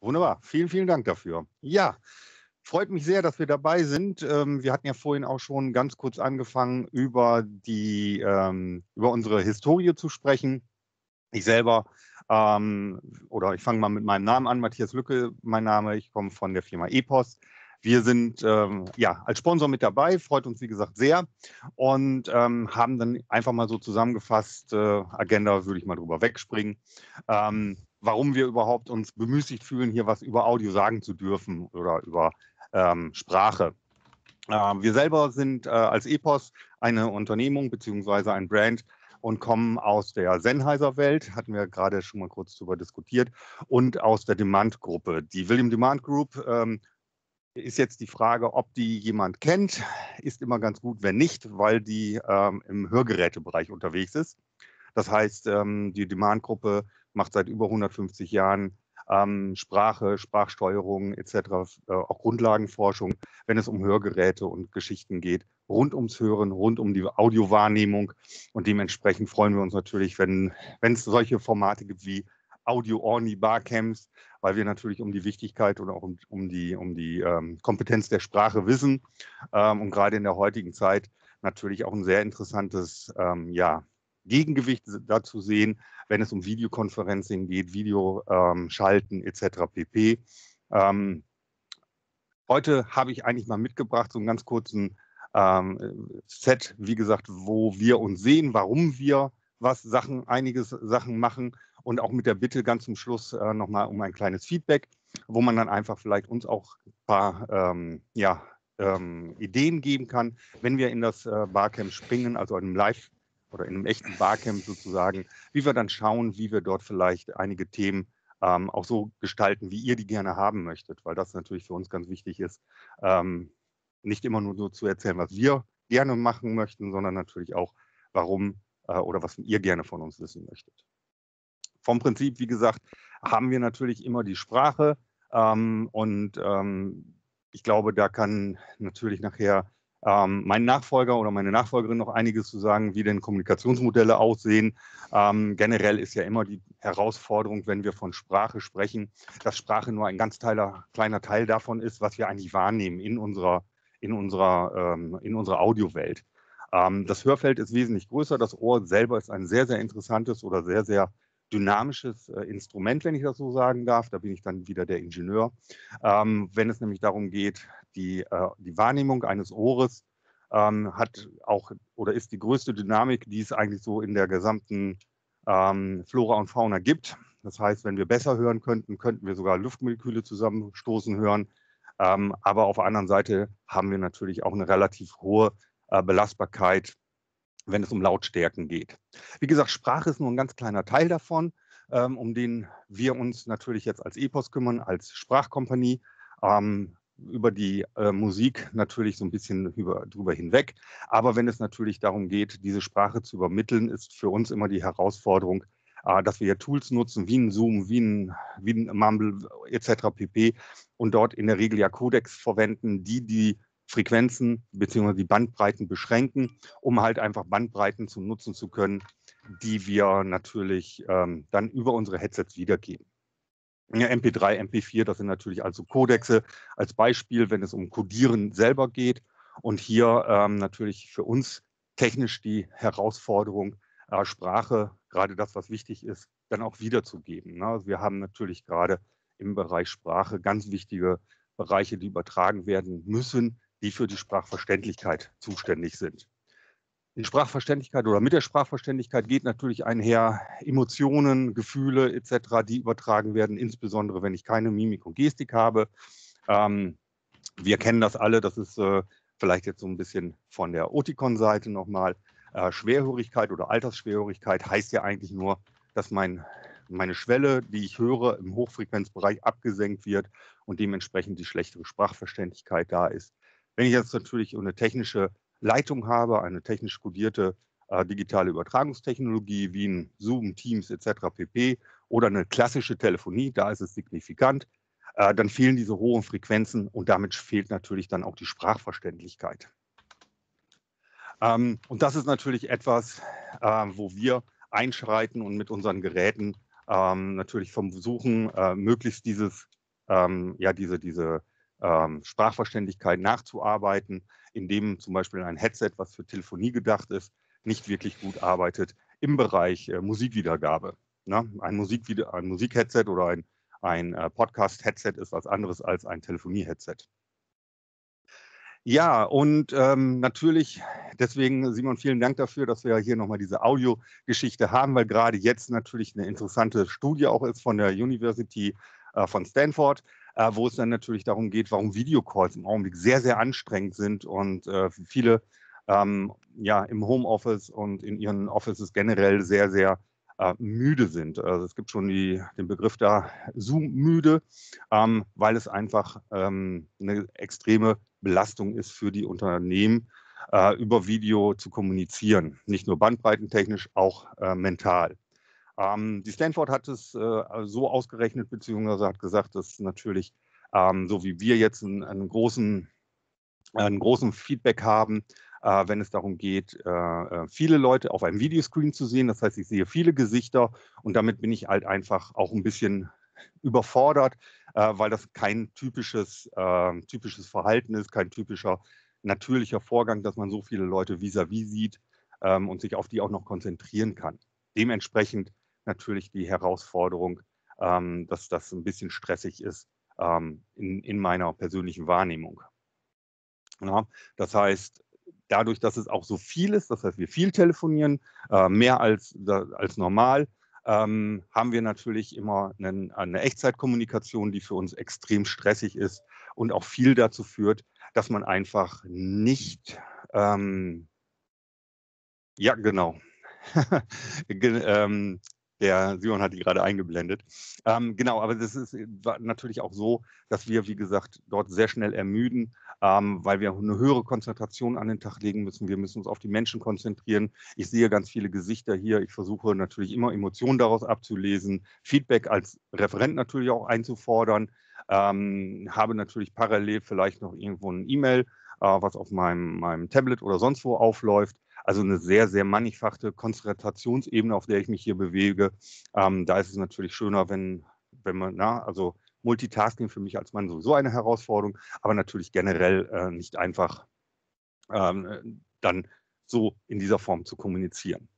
Wunderbar. Vielen, vielen Dank dafür. Ja, freut mich sehr, dass wir dabei sind. Ähm, wir hatten ja vorhin auch schon ganz kurz angefangen, über, die, ähm, über unsere Historie zu sprechen. Ich selber, ähm, oder ich fange mal mit meinem Namen an, Matthias Lücke, mein Name, ich komme von der Firma Epos. Wir sind ähm, ja als Sponsor mit dabei, freut uns wie gesagt sehr und ähm, haben dann einfach mal so zusammengefasst, äh, Agenda würde ich mal drüber wegspringen. Ähm, warum wir überhaupt uns bemüßigt fühlen, hier was über Audio sagen zu dürfen oder über ähm, Sprache. Ähm, wir selber sind äh, als EPOS eine Unternehmung beziehungsweise ein Brand und kommen aus der Sennheiser-Welt, hatten wir gerade schon mal kurz darüber diskutiert, und aus der Demand-Gruppe. Die William Demand Group ähm, ist jetzt die Frage, ob die jemand kennt. Ist immer ganz gut, wenn nicht, weil die ähm, im Hörgerätebereich unterwegs ist. Das heißt, ähm, die Demand-Gruppe macht seit über 150 Jahren ähm, Sprache, Sprachsteuerung etc., äh, auch Grundlagenforschung, wenn es um Hörgeräte und Geschichten geht, rund ums Hören, rund um die Audiowahrnehmung. Und dementsprechend freuen wir uns natürlich, wenn es solche Formate gibt wie Audio-Only Barcamps, weil wir natürlich um die Wichtigkeit und auch um, um die, um die ähm, Kompetenz der Sprache wissen ähm, und gerade in der heutigen Zeit natürlich auch ein sehr interessantes ähm, ja, Gegengewicht dazu sehen, wenn es um Videokonferencing geht, Videoschalten ähm, etc. pp. Ähm, heute habe ich eigentlich mal mitgebracht so einen ganz kurzen ähm, Set, wie gesagt, wo wir uns sehen, warum wir was Sachen, einiges Sachen machen und auch mit der Bitte ganz zum Schluss äh, nochmal um ein kleines Feedback, wo man dann einfach vielleicht uns auch ein paar ähm, ja, ähm, Ideen geben kann, wenn wir in das äh, Barcamp springen, also einem Live oder in einem echten Barcamp sozusagen, wie wir dann schauen, wie wir dort vielleicht einige Themen ähm, auch so gestalten, wie ihr die gerne haben möchtet, weil das natürlich für uns ganz wichtig ist, ähm, nicht immer nur so zu erzählen, was wir gerne machen möchten, sondern natürlich auch, warum äh, oder was ihr gerne von uns wissen möchtet. Vom Prinzip, wie gesagt, haben wir natürlich immer die Sprache ähm, und ähm, ich glaube, da kann natürlich nachher ähm, mein Nachfolger oder meine Nachfolgerin noch einiges zu sagen, wie denn Kommunikationsmodelle aussehen. Ähm, generell ist ja immer die Herausforderung, wenn wir von Sprache sprechen, dass Sprache nur ein ganz teiler, kleiner Teil davon ist, was wir eigentlich wahrnehmen in unserer, in unserer, ähm, in unserer Audiowelt. Ähm, das Hörfeld ist wesentlich größer. Das Ohr selber ist ein sehr, sehr interessantes oder sehr, sehr dynamisches äh, Instrument, wenn ich das so sagen darf. Da bin ich dann wieder der Ingenieur. Ähm, wenn es nämlich darum geht, die, äh, die Wahrnehmung eines Ohres ähm, hat auch oder ist die größte Dynamik, die es eigentlich so in der gesamten ähm, Flora und Fauna gibt. Das heißt, wenn wir besser hören könnten, könnten wir sogar Luftmoleküle zusammenstoßen hören. Ähm, aber auf der anderen Seite haben wir natürlich auch eine relativ hohe äh, Belastbarkeit, wenn es um Lautstärken geht. Wie gesagt, Sprache ist nur ein ganz kleiner Teil davon, ähm, um den wir uns natürlich jetzt als EPOS kümmern, als Sprachkompanie. Ähm, über die äh, Musik natürlich so ein bisschen über, drüber hinweg. Aber wenn es natürlich darum geht, diese Sprache zu übermitteln, ist für uns immer die Herausforderung, äh, dass wir ja Tools nutzen wie ein Zoom, wie ein, wie ein Mumble äh, etc. pp. und dort in der Regel ja Codex verwenden, die die Frequenzen bzw. die Bandbreiten beschränken, um halt einfach Bandbreiten zu nutzen zu können, die wir natürlich ähm, dann über unsere Headsets wiedergeben. MP3, MP4, das sind natürlich also Kodexe als Beispiel, wenn es um Codieren selber geht. Und hier ähm, natürlich für uns technisch die Herausforderung, äh, Sprache, gerade das, was wichtig ist, dann auch wiederzugeben. Ne? Also wir haben natürlich gerade im Bereich Sprache ganz wichtige Bereiche, die übertragen werden müssen, die für die Sprachverständlichkeit zuständig sind die Sprachverständlichkeit oder mit der Sprachverständlichkeit geht natürlich einher Emotionen, Gefühle etc., die übertragen werden, insbesondere wenn ich keine Mimik und Gestik habe. Ähm, wir kennen das alle, das ist äh, vielleicht jetzt so ein bisschen von der otikon seite nochmal. Äh, Schwerhörigkeit oder Altersschwerhörigkeit heißt ja eigentlich nur, dass mein, meine Schwelle, die ich höre, im Hochfrequenzbereich abgesenkt wird und dementsprechend die schlechtere Sprachverständlichkeit da ist. Wenn ich jetzt natürlich eine technische Leitung habe, eine technisch kodierte äh, digitale Übertragungstechnologie wie ein Zoom, Teams etc. pp. oder eine klassische Telefonie, da ist es signifikant, äh, dann fehlen diese hohen Frequenzen und damit fehlt natürlich dann auch die Sprachverständlichkeit. Ähm, und das ist natürlich etwas, äh, wo wir einschreiten und mit unseren Geräten ähm, natürlich versuchen, äh, möglichst dieses, ähm, ja, diese, diese ähm, Sprachverständlichkeit nachzuarbeiten, indem zum Beispiel ein Headset, was für Telefonie gedacht ist, nicht wirklich gut arbeitet im Bereich äh, Musikwiedergabe. Ne? Ein, Musikvide ein Musikheadset oder ein, ein äh, Podcast-Headset ist was anderes als ein Telefonie-Headset. Ja, und ähm, natürlich, deswegen, Simon, vielen Dank dafür, dass wir hier nochmal diese Audio-Geschichte haben, weil gerade jetzt natürlich eine interessante Studie auch ist von der University äh, von Stanford, äh, wo es dann natürlich darum geht, warum Videocalls im Augenblick sehr, sehr anstrengend sind und äh, viele ähm, ja, im Homeoffice und in ihren Offices generell sehr, sehr äh, müde sind. Also es gibt schon die, den Begriff da Zoom-müde, ähm, weil es einfach ähm, eine extreme Belastung ist für die Unternehmen, äh, über Video zu kommunizieren. Nicht nur bandbreitentechnisch, auch äh, mental. Ähm, die Stanford hat es äh, so ausgerechnet, beziehungsweise hat gesagt, dass natürlich, ähm, so wie wir jetzt einen, einen, großen, einen großen Feedback haben, äh, wenn es darum geht, äh, äh viele Leute auf einem Videoscreen zu sehen. Das heißt, ich sehe viele Gesichter und damit bin ich halt einfach auch ein bisschen überfordert, äh, weil das kein typisches, äh, typisches Verhalten ist, kein typischer natürlicher Vorgang, dass man so viele Leute vis-à-vis -vis sieht ähm, und sich auf die auch noch konzentrieren kann. Dementsprechend natürlich die Herausforderung, ähm, dass das ein bisschen stressig ist ähm, in, in, meiner persönlichen Wahrnehmung. Ja, das heißt, dadurch, dass es auch so viel ist, das heißt, wir viel telefonieren, äh, mehr als, als normal, ähm, haben wir natürlich immer einen, eine Echtzeitkommunikation, die für uns extrem stressig ist und auch viel dazu führt, dass man einfach nicht, ähm, ja genau, ähm, der Sion hat die gerade eingeblendet. Ähm, genau, aber das ist äh, natürlich auch so, dass wir, wie gesagt, dort sehr schnell ermüden, ähm, weil wir eine höhere Konzentration an den Tag legen müssen. Wir müssen uns auf die Menschen konzentrieren. Ich sehe ganz viele Gesichter hier. Ich versuche natürlich immer Emotionen daraus abzulesen, Feedback als Referent natürlich auch einzufordern. Ähm, habe natürlich parallel vielleicht noch irgendwo ein E-Mail, äh, was auf meinem, meinem Tablet oder sonst wo aufläuft. Also eine sehr, sehr mannigfachte Konzentrationsebene, auf der ich mich hier bewege. Ähm, da ist es natürlich schöner, wenn, wenn man, na, also Multitasking für mich als Mann sowieso eine Herausforderung, aber natürlich generell äh, nicht einfach ähm, dann so in dieser Form zu kommunizieren.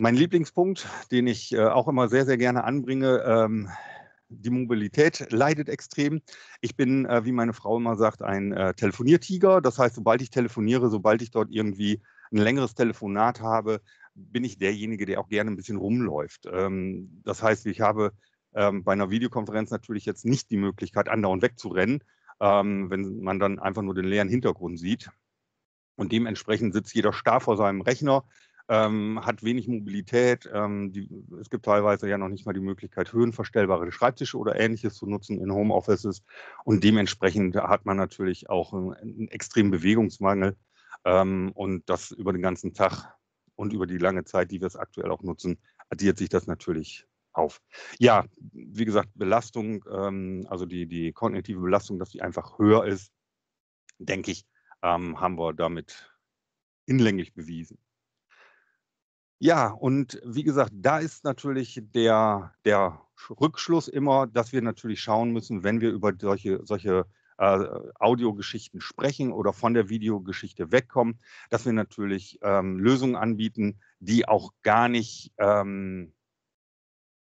Mein Lieblingspunkt, den ich äh, auch immer sehr, sehr gerne anbringe, ähm, die Mobilität leidet extrem. Ich bin, äh, wie meine Frau immer sagt, ein äh, Telefoniertiger. Das heißt, sobald ich telefoniere, sobald ich dort irgendwie ein längeres Telefonat habe, bin ich derjenige, der auch gerne ein bisschen rumläuft. Ähm, das heißt, ich habe ähm, bei einer Videokonferenz natürlich jetzt nicht die Möglichkeit, andauernd wegzurennen, ähm, wenn man dann einfach nur den leeren Hintergrund sieht. Und dementsprechend sitzt jeder starr vor seinem Rechner, ähm, hat wenig Mobilität. Ähm, die, es gibt teilweise ja noch nicht mal die Möglichkeit, höhenverstellbare Schreibtische oder ähnliches zu nutzen in Homeoffices. Und dementsprechend hat man natürlich auch einen, äh, einen extremen Bewegungsmangel. Ähm, und das über den ganzen Tag und über die lange Zeit, die wir es aktuell auch nutzen, addiert sich das natürlich auf. Ja, wie gesagt, Belastung, ähm, also die, die kognitive Belastung, dass sie einfach höher ist, denke ich, ähm, haben wir damit hinlänglich bewiesen. Ja, und wie gesagt, da ist natürlich der, der Rückschluss immer, dass wir natürlich schauen müssen, wenn wir über solche, solche äh, Audiogeschichten sprechen oder von der Videogeschichte wegkommen, dass wir natürlich ähm, Lösungen anbieten, die auch gar nicht, ähm,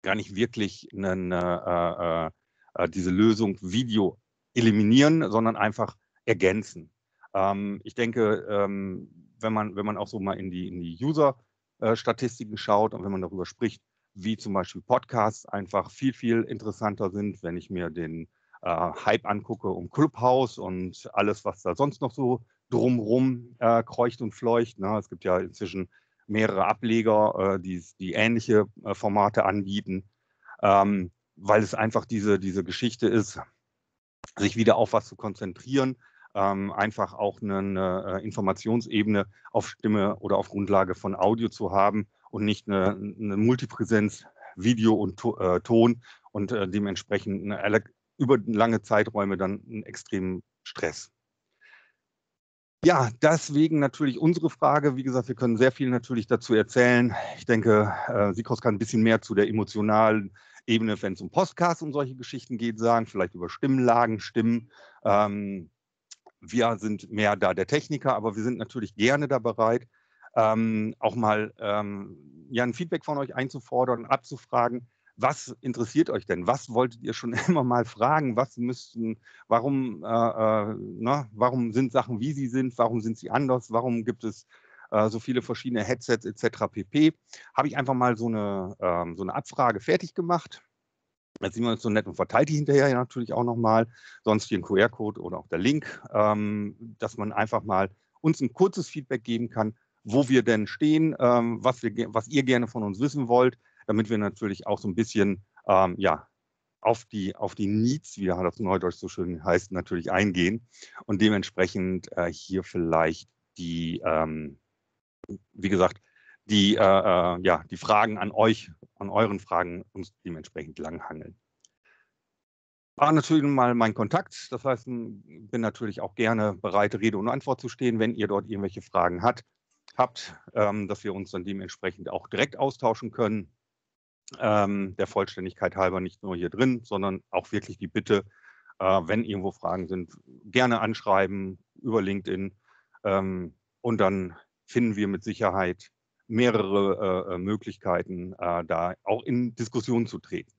gar nicht wirklich eine, äh, äh, äh, diese Lösung Video eliminieren, sondern einfach ergänzen. Ähm, ich denke, ähm, wenn, man, wenn man auch so mal in die, in die User-Statistiken äh, schaut und wenn man darüber spricht, wie zum Beispiel Podcasts einfach viel, viel interessanter sind, wenn ich mir den äh, Hype angucke um Clubhouse und alles, was da sonst noch so drumrum äh, kreucht und fleucht. Ne? Es gibt ja inzwischen mehrere Ableger, äh, die, die ähnliche äh, Formate anbieten, ähm, weil es einfach diese, diese Geschichte ist, sich wieder auf was zu konzentrieren, ähm, einfach auch eine, eine, äh, Informationsebene auf Stimme oder auf Grundlage von Audio zu haben und nicht eine, eine Multipräsenz Video und to, äh, Ton und äh, dementsprechend eine über lange Zeiträume dann einen extremen Stress. Ja, deswegen natürlich unsere Frage. Wie gesagt, wir können sehr viel natürlich dazu erzählen. Ich denke, äh, Sikros kann ein bisschen mehr zu der emotionalen Ebene, wenn es um Podcasts und solche Geschichten geht, sagen. Vielleicht über Stimmlagen, Stimmen. Ähm, wir sind mehr da der Techniker, aber wir sind natürlich gerne da bereit, ähm, auch mal ähm, ja, ein Feedback von euch einzufordern und abzufragen was interessiert euch denn? Was wolltet ihr schon immer mal fragen? Was müssten, warum, äh, äh, na, ne, warum sind Sachen, wie sie sind? Warum sind sie anders? Warum gibt es äh, so viele verschiedene Headsets etc. pp. Habe ich einfach mal so eine, ähm, so eine Abfrage fertig gemacht. Jetzt sind wir uns so nett und verteilt die hinterher natürlich auch nochmal, sonst hier ein QR-Code oder auch der Link, ähm, dass man einfach mal uns ein kurzes Feedback geben kann, wo wir denn stehen, ähm, was, wir, was ihr gerne von uns wissen wollt, damit wir natürlich auch so ein bisschen ähm, ja, auf die, auf die Needs, wie das Neudeutsch so schön heißt, natürlich eingehen und dementsprechend äh, hier vielleicht die, ähm, wie gesagt, die, äh, äh, ja, die Fragen an euch, an euren Fragen uns dementsprechend langhangeln. War natürlich mal mein Kontakt, das heißt, bin natürlich auch gerne bereit, Rede und Antwort zu stehen, wenn ihr dort irgendwelche Fragen hat, habt, ähm, dass wir uns dann dementsprechend auch direkt austauschen können ähm, der Vollständigkeit halber nicht nur hier drin, sondern auch wirklich die Bitte, äh, wenn irgendwo Fragen sind, gerne anschreiben über LinkedIn ähm, und dann finden wir mit Sicherheit mehrere äh, äh Möglichkeiten, äh, da auch in Diskussion zu treten.